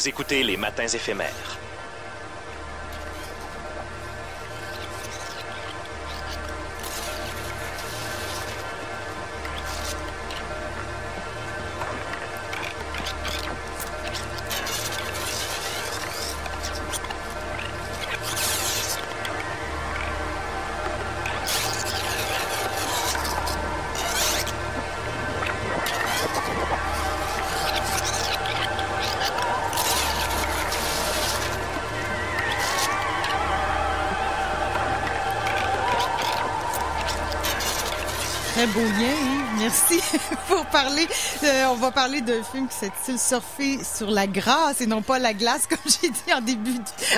Vous écoutez Les Matins éphémères. très beau lien. Hein. Merci pour parler. on va parler d'un film qui s'intitule Surfer sur la grâce et non pas la glace, comme j'ai dit en début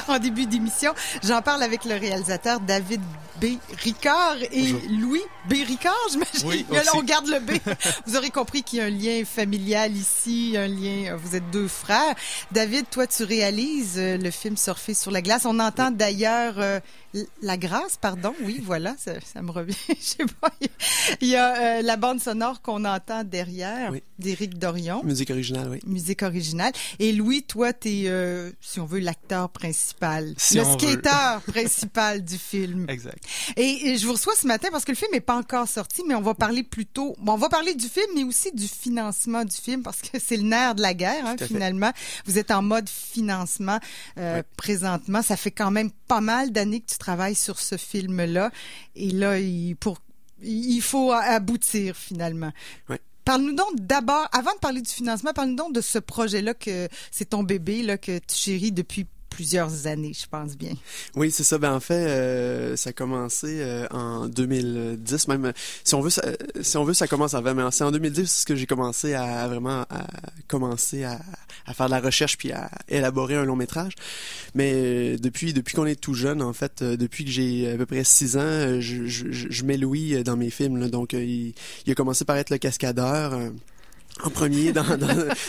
en début d'émission. J'en parle avec le réalisateur David B. Ricard et Louis B. Ricard, j'imagine. Oui, là, on garde le B. vous aurez compris qu'il y a un lien familial ici, un lien. Vous êtes deux frères. David, toi, tu réalises euh, le film Surfer sur la glace. On entend d'ailleurs. Euh, la grâce, pardon, oui, voilà, ça, me revient. Je sais pas. Il y a euh, la bande sonore qu'on entend derrière oui. d'Éric Dorion. Musique originale, oui. Musique originale. Et Louis, toi, tu es, euh, si on veut, l'acteur principal, le skateur principal du film. Exact. Et, je vous reçois ce matin parce que le film n'est pas encore sorti, mais on va parler plutôt. Bon, on va parler du film, mais aussi du financement du film parce que c'est le nerf de la guerre, hein, finalement. Vous êtes en mode financement euh, présentement. Ça fait quand même pas mal d'années que tu travailles sur ce film-là. Et là, il, pour, il faut aboutir finalement. Oui. Parle-nous donc d'abord, avant de parler du financement, parle-nous donc de ce projet-là que c'est ton bébé, là, que tu chéris depuis plusieurs années, je pense bien. Oui, c'est ça. Ben, en fait, euh, ça a commencé euh, en 2010. Même euh, si on veut, ça, si on veut, ça commence avant. Mais c'est en 2010 que j'ai commencé à, vraiment à commencer à, à, faire de la recherche puis à élaborer un long métrage. Mais depuis, depuis qu'on est tout jeune, en fait, depuis que j'ai à peu près six ans, je, je, je m'élouis dans mes films. Donc, il, il, a commencé par être le cascadeur en premier dans,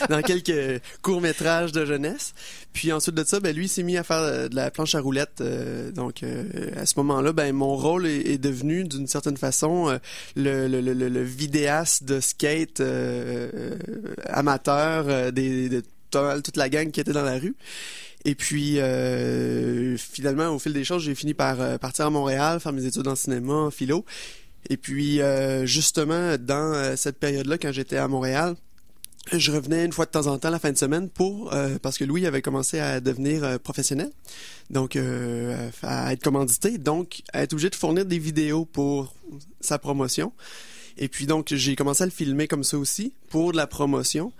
dans, quelques courts-métrages de jeunesse. Puis ensuite de ça, ben, lui s'est mis à faire euh, de la planche à roulettes. Euh, donc euh, à ce moment-là, ben, mon rôle est, devenu d'une certaine façon le, le, le, vidéaste de skate amateur des, de toute la gang qui était dans la rue. Et puis finalement, au fil des choses, j'ai fini par partir à Montréal, faire mes études en cinéma, en philo. Et puis, euh, justement, dans euh, cette période-là, quand j'étais à Montréal, je revenais une fois de temps en temps la fin de semaine pour euh, parce que Louis avait commencé à devenir professionnel, donc euh, à être commandité, donc à être obligé de fournir des vidéos pour sa promotion. Et puis donc j'ai commencé à le filmer comme ça aussi pour de la promotion.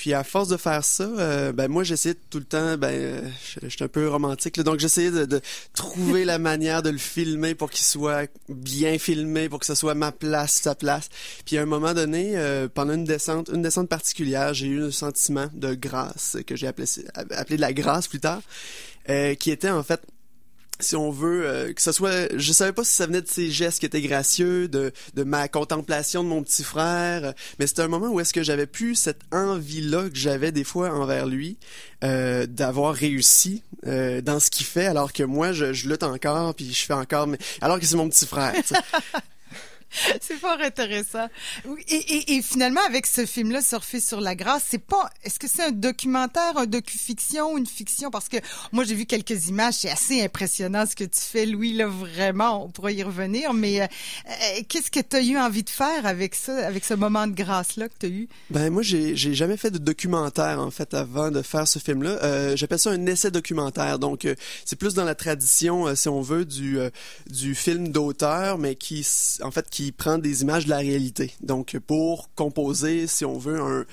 Puis à force de faire ça, euh, ben moi j'essayais tout le temps, ben je, suis un peu romantique, donc j'essayais de, trouver la manière de le filmer pour qu'il soit bien filmé, pour que ce soit ma place, sa place. Puis à un moment donné, euh, pendant une descente, une descente particulière, j'ai eu un sentiment de grâce que j'ai appelé, appelé de la grâce plus tard, euh, qui était en fait si on veut, euh, que ce soit, je savais pas si ça venait de ces gestes qui étaient gracieux, de, de ma contemplation de mon petit frère, mais c'était un moment où est-ce que j'avais pu cette envie-là que j'avais des fois envers lui, euh, d'avoir réussi euh, dans ce qu'il fait, alors que moi, je, je lutte encore, puis je fais encore, mais, alors que c'est mon petit frère. c'est fort intéressant. Et, finalement, avec ce film-là, Surfer sur la grâce, c'est pas. Est-ce que c'est un documentaire, un docu-fiction, une fiction Parce que moi, j'ai vu quelques images. C'est assez impressionnant ce que tu fais, Louis. Là, vraiment, on pourrait y revenir. Mais euh, euh, qu'est-ce que tu as eu envie de faire avec ça, avec ce moment de grâce-là que tu as eu Ben moi, j'ai, jamais fait de documentaire en fait avant de faire ce film-là. Euh, j'appelle ça un essai documentaire. Donc, c'est plus dans la tradition, si on veut, du du film d'auteur, mais qui, en fait, qui qui prend des images de la réalité. Donc, pour composer, si on veut, un,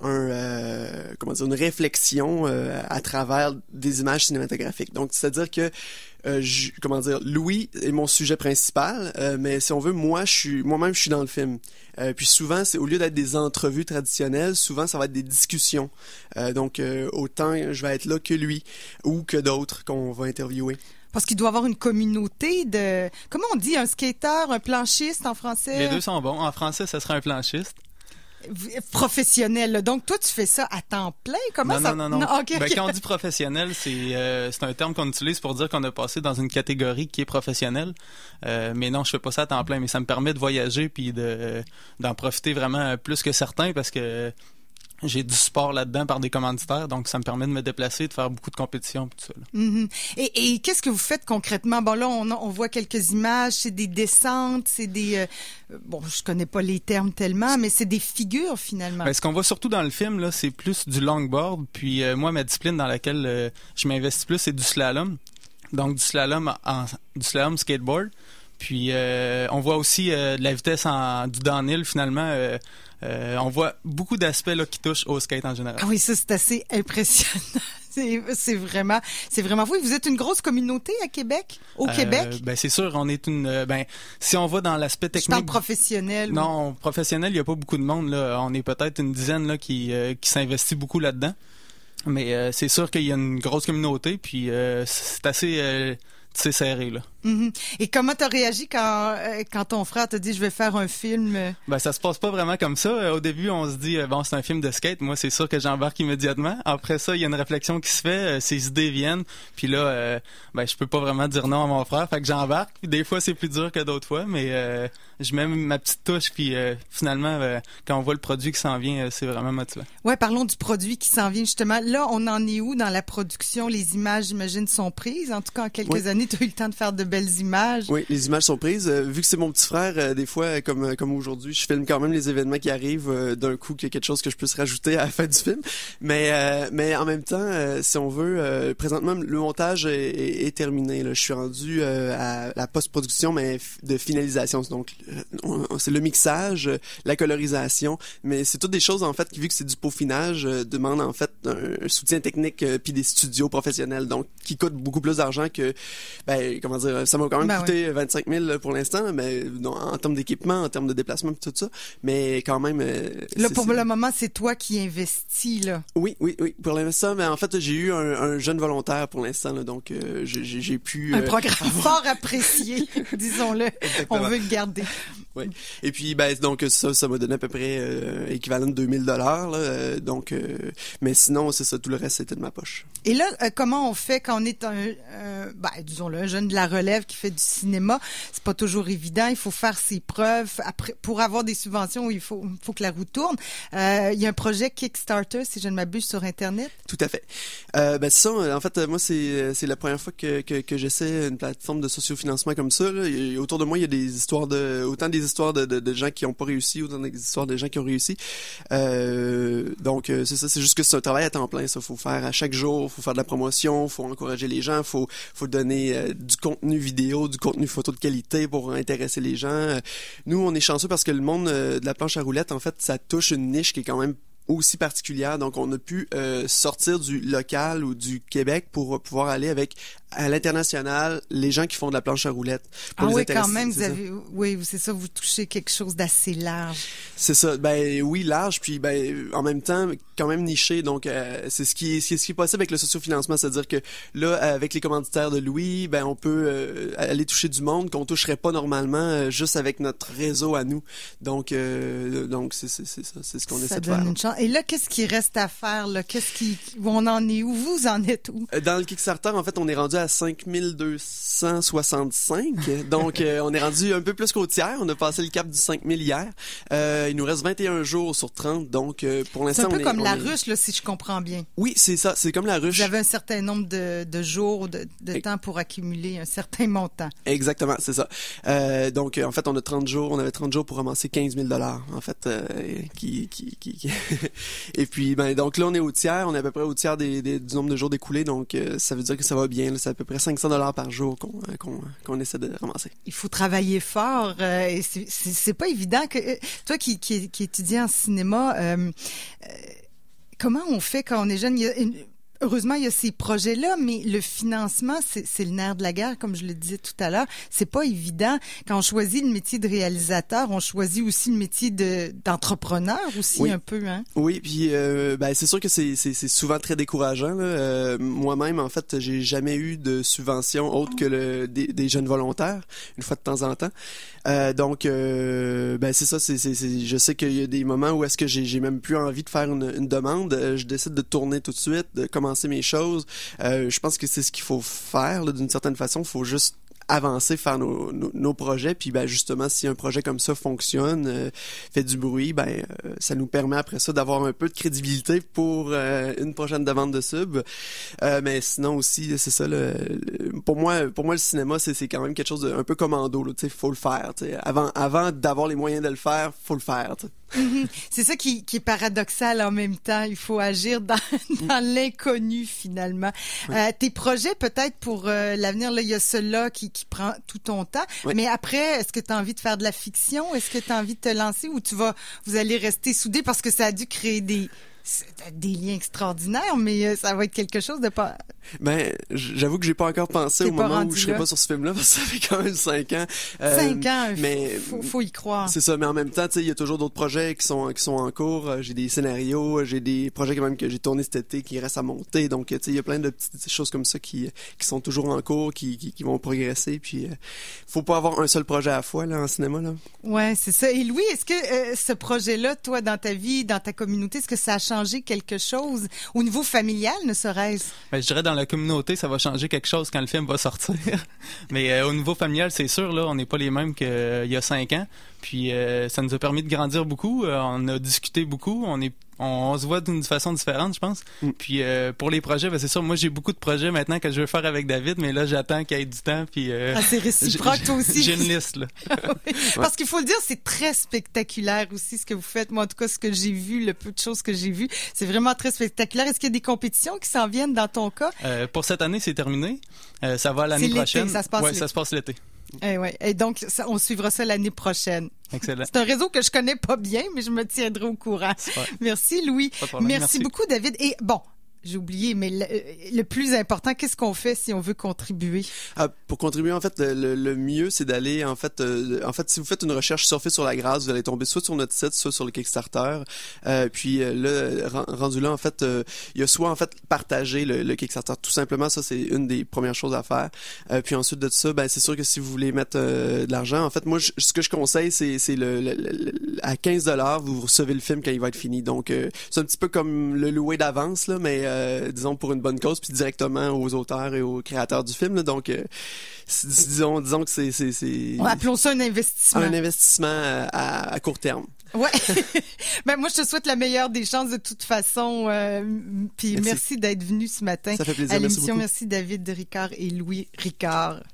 un, euh, comment une réflexion euh, à travers des images cinématographiques. Donc, c'est-à-dire que euh, comment dire, Louis est mon sujet principal, mais si on veut, moi, je suis, moi-même, je suis dans le film. puis souvent, c'est au lieu d'être des entrevues traditionnelles, souvent ça va être des discussions. donc, autant je vais être là que lui ou que d'autres qu'on va interviewer. Parce qu'il doit avoir une communauté de. Comment on dit un skater, un planchiste en français Les deux sont bons. En français, ce serait un planchiste professionnel. Donc, toi, tu fais ça à temps plein? Comment non, ça... Non, non, ben, quand on dit professionnel, euh, c'est un terme qu'on utilise pour dire qu'on a passé dans une catégorie qui est professionnelle. Euh, mais non, je fais pas ça à temps plein, mais ça me permet de voyager puis d'en de, d'en profiter vraiment plus que certains parce que j'ai du sport là-dedans par des commanditaires, donc ça me permet de me déplacer, de faire beaucoup de compétitions, tout mm-hmm. Et, qu'est-ce que vous faites concrètement Bon là, on, voit quelques images, c'est des descentes, c'est des euh, euh, bon, je connais pas les termes tellement, mais c'est des figures finalement. Ben, ce qu'on voit surtout dans le film là, c'est plus du longboard. Puis euh, moi, ma discipline dans laquelle je m'investis plus, c'est du slalom. Donc du slalom en du slalom skateboard. Puis euh, on voit aussi euh, de la vitesse du Danil, finalement. Euh, on voit beaucoup d'aspects qui touchent au skate en général. Ah oui, ça c'est assez impressionnant. c'est, vraiment, c'est vraiment vous. Vous êtes une grosse communauté à Québec, au Québec. Ben c'est sûr, on est une. Ben si on va dans l'aspect technique. professionnel. Non, professionnel, il n'y a pas beaucoup de monde là. On est peut-être une dizaine là qui s'investit beaucoup là-dedans. Mais c'est sûr qu'il y a une grosse communauté, puis c'est assez, serré là. Mhm. Et comment t'as réagi quand, euh, quand ton frère t'a dit je vais faire un film euh? Ben ça se passe pas vraiment comme ça. Euh, au début, on se dit bon c'est un film de skate. Moi c'est sûr que j'embarque immédiatement. Après ça, il y a une réflexion qui se fait. ces idées viennent. Puis là, ben je peux pas vraiment dire non à mon frère. Fait que j'embarque. Des fois c'est plus dur que d'autres fois, mais je mets ma petite touche. Puis finalement, quand on voit le produit qui s'en vient, c'est vraiment motivant. Ouais, parlons du produit qui s'en vient justement. Là, on en est où dans la production Les images, j'imagine, sont prises. En tout cas, en quelques années, tu as eu le temps de faire de images. Oui, les images sont prises. Euh, vu que c'est mon petit frère, euh, des fois, comme, euh, comme aujourd'hui, je filme quand même les événements qui arrivent d'un coup, qu'il y a quelque chose que je puisse rajouter à la fin du film. Mais, mais en même temps, si on veut, présentement, le montage est, terminé. Je suis rendu à la post-production, mais de finalisation. Donc, c'est le mixage, la colorisation, mais c'est toutes des choses, en fait, qui, vu que c'est du peaufinage, demandent, en fait, un, soutien technique puis des studios professionnels, donc qui coûtent beaucoup plus d'argent que, ben, comment dire, euh, ça m'a quand même ben coûté 25 000 pour l'instant, mais en termes d'équipement, en termes de déplacement, tout ça. Mais quand même. Euh, là, pour le moment, c'est toi qui investis, là. Oui, oui, oui. Pour l'instant, mais en fait, j'ai eu un, jeune volontaire pour l'instant, donc euh, j'ai pu. un programme fort apprécié, disons-le. On veut le garder. Oui. Mm. Et puis ben donc ça ça m'a donné à peu près euh, équivalent de 2000 dollars donc euh, mais sinon c'est ça tout le reste c'était de ma poche. Et là euh, comment on fait quand on est un ben, disons le un jeune de la relève qui fait du cinéma, c'est pas toujours évident, il faut faire ses preuves après pour avoir des subventions, il faut faut que la roue tourne. il y a un projet Kickstarter si je ne m'abuse sur internet. Tout à fait. ben ça en fait moi c'est c'est la première fois que que, j'essaie une plateforme de sociofinancement comme ça Et autour de moi il y a des histoires de autant des histoires de, gens qui n'ont pas réussi, ou des histoires de gens qui ont réussi. Euh, donc, euh, c'est ça, c'est juste que c'est un travail à temps plein, ça. faut faire à chaque jour, faut faire de la promotion, faut encourager les gens, faut, faut donner euh, du contenu vidéo, du contenu photo de qualité pour intéresser les gens. Nous, on est chanceux parce que le monde de la planche à roulettes, en fait, ça touche une niche qui est quand même aussi particulière. Donc, on a pu sortir du local ou du Québec pour pouvoir aller avec à l'international, les gens qui font de la planche à roulettes. ah oui, quand même, vous avez, oui, c'est ça, vous touchez quelque chose d'assez large. C'est ça, ben oui, large, puis ben en même temps, quand même niché, donc euh, c'est ce qui est, ce qui est possible avec le sociofinancement, c'est-à-dire que là, avec les commanditaires de Louis, ben on peut euh, aller toucher du monde qu'on toucherait pas normalement euh, juste avec notre réseau à nous. Donc, donc c'est ça, c'est ce qu'on essaie de faire. Une chance. Et là, qu'est-ce qui reste à faire là Qu'est-ce qui, on en est où Vous en êtes où Dans le Kickstarter, en fait, on est rendu à à 5265. Donc, euh, on est rendu un peu plus qu'au tiers. On a passé le cap du 5000 hier. Euh, il nous reste 21 jours sur 30. Donc, euh, pour l'instant, C'est un peu comme la Russe, ruche, là, si je comprends bien. Oui, c'est ça. C'est comme la ruche. J'avais un certain nombre de, jours, de, temps pour accumuler un certain montant. Exactement, c'est ça. donc, en fait, on a 30 jours. On avait 30 jours pour ramasser 15 000 en fait. qui, Et puis, ben, donc là, on est au tiers. On est à peu près au tiers du nombre de jours découlés. Donc, ça veut dire que ça va bien. Là, à peu près 500 dollars par jour euh, euh, qu'on essaie de ramasser. Il faut travailler fort. Euh, c'est pas évident que toi qui, qui, étudies en cinéma. comment on fait quand on est jeune? Il y a une, heureusement, il y a ces projets-là, mais le financement, c'est le nerf de la guerre, comme je le disais tout à l'heure. C'est pas évident. Quand on choisit le métier de réalisateur, on choisit aussi le métier d'entrepreneur aussi un peu. Hein? Oui, puis euh, ben, c'est sûr que c'est souvent très décourageant. Euh, moi-même, en fait, j'ai jamais eu de subvention autre que le, des, jeunes volontaires, une fois de temps en temps. Euh, donc, ben, c'est ça. je sais qu'il y a des moments où est-ce que j'ai même plus envie de faire une, une demande. Je décide de tourner tout de suite, de commencer mes choses. Euh, je pense que c'est ce qu'il faut faire d'une certaine façon. Il faut juste avancer, faire nos, nos, projets. Puis ben, justement, si un projet comme ça fonctionne, euh, fait du bruit, ben euh, ça nous permet après ça d'avoir un peu de crédibilité pour une prochaine demande de sub. mais sinon aussi, c'est ça. pour moi, pour moi, le cinéma, c'est quand même quelque chose d'un un peu commando. Tu sais, faut le faire. Avant, avant d'avoir les moyens de le faire, faut le faire. Mhm. C'est ça qui, est paradoxal en même temps. Il faut agir dans, l'inconnu finalement. Euh, tes projets peut-être pour euh, l'avenir, il y a cela qui, qui prend tout ton temps. Mais après, est-ce que tu as envie de faire de la fiction? Est-ce que tu as envie de te lancer ou tu vas, vous allez rester soudés parce que ça a dû créer des, des liens extraordinaires, mais euh, ça va être quelque chose de pas. Ben, j'avoue que j'ai pas encore pensé au moment où je serai pas sur ce film-là parce que ça fait quand même cinq ans. Euh, cinq ans, mais faut, faut y croire. C'est ça, mais en même temps, tu sais, il y a toujours d'autres projets qui sont qui sont en cours. Euh, j'ai des scénarios, j'ai des projets quand même que j'ai tourné cet été qui restent à monter. Donc, tu sais, il y a plein de petites choses comme ça qui qui sont toujours en cours, qui qui, vont progresser. Puis, faut pas avoir un seul projet à la fois là en cinéma là. Ouais, c'est ça. Et Louis, est-ce que ce projet-là, toi, dans ta vie, dans ta communauté, est-ce que ça a changer quelque chose au niveau familial, ne serait-ce? Ben, je dirais dans la communauté, ça va changer quelque chose quand le film va sortir. Mais euh, au niveau familial, c'est sûr, là, on n'est pas les mêmes qu'il y a cinq ans. Puis euh, ça nous a permis de grandir beaucoup. Euh, on a discuté beaucoup. On est on, se voit d'une façon différente, je pense. Mm. Puis euh, pour les projets, ben, c'est sûr, moi j'ai beaucoup de projets maintenant que je veux faire avec David, mais là j'attends qu'il y ait du temps. Puis, ah, c'est réciproque toi aussi. J'ai une liste. Là. Ah Parce qu'il faut le dire, c'est très spectaculaire aussi ce que vous faites. Moi en tout cas, ce que j'ai vu, le peu de choses que j'ai vues, c'est vraiment très spectaculaire. Est-ce qu'il y a des compétitions qui s'en viennent dans ton cas? pour cette année, c'est terminé. ça va l'année prochaine. Ça se passe l'été. Et, eh eh, donc, ça, on suivra ça l'année prochaine. Excellent. C'est un réseau que je connais pas bien, mais je me tiendrai au courant. Merci, Louis. Merci, Merci, beaucoup, David. Et bon, j'ai oublié, mais le, plus important, qu'est-ce qu'on fait si on veut contribuer ah, Pour contribuer, en fait, le, mieux, c'est d'aller, en fait, euh, en fait, si vous faites une recherche surfer sur la grâce, vous allez tomber soit sur notre site, soit sur le Kickstarter. Euh, puis euh, là, rendu là, en fait, il y a soit en fait partager le, Kickstarter, tout simplement, ça c'est une des premières choses à faire. puis ensuite de ça, ben c'est sûr que si vous voulez mettre de l'argent, en fait, moi, ce que je conseille, c'est c'est le, à 15 dollars, vous recevez le film quand il va être fini. Donc c'est un petit peu comme le louer d'avance là, mais euh, disons, pour une bonne cause, puis directement aux auteurs et aux créateurs du film. donc, euh, disons, que c'est... c'est, Appelons ça un investissement. Un investissement à, court terme. Ouais. Ben, moi je te souhaite la meilleure des chances de toute façon. Euh, puis merci, d'être venu ce matin Ça à l'émission. merci, David Ricard et Louis Ricard.